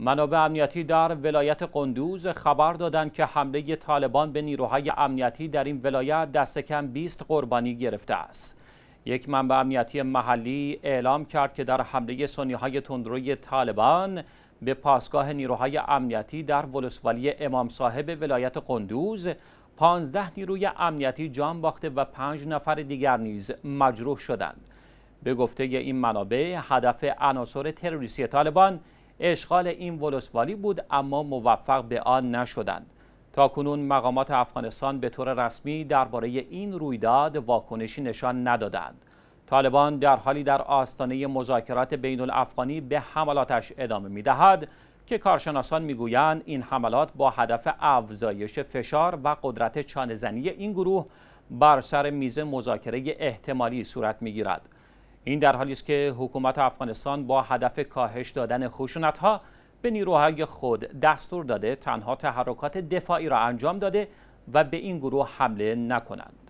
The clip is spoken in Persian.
منابع امنیتی در ولایت قندوز خبر دادند که حمله طالبان به نیروهای امنیتی در این ولایت دست کم 20 قربانی گرفته است. یک منبع امنیتی محلی اعلام کرد که در حمله سنیهای تندروی طالبان به پاسگاه نیروهای امنیتی در ولسوالی امام صاحب ولایت قندوز 15 نیروی امنیتی جان باخته و 5 نفر دیگر نیز مجروح شدند. به گفته این منابع هدف عناصر تروریستی طالبان اشغال این ولسوالی بود اما موفق به آن نشدند تا کنون مقامات افغانستان به طور رسمی درباره این رویداد واکنشی نشان ندادند طالبان در حالی در آستانه مذاکرات بین الافغانی به حملاتش ادامه دهد که کارشناسان گویند این حملات با هدف افزایش فشار و قدرت چانهزنی این گروه بر سر میز مذاکره احتمالی صورت گیرد این در حالی است که حکومت افغانستان با هدف کاهش دادن ها به نیروهای خود دستور داده تنها تحرکات دفاعی را انجام داده و به این گروه حمله نکنند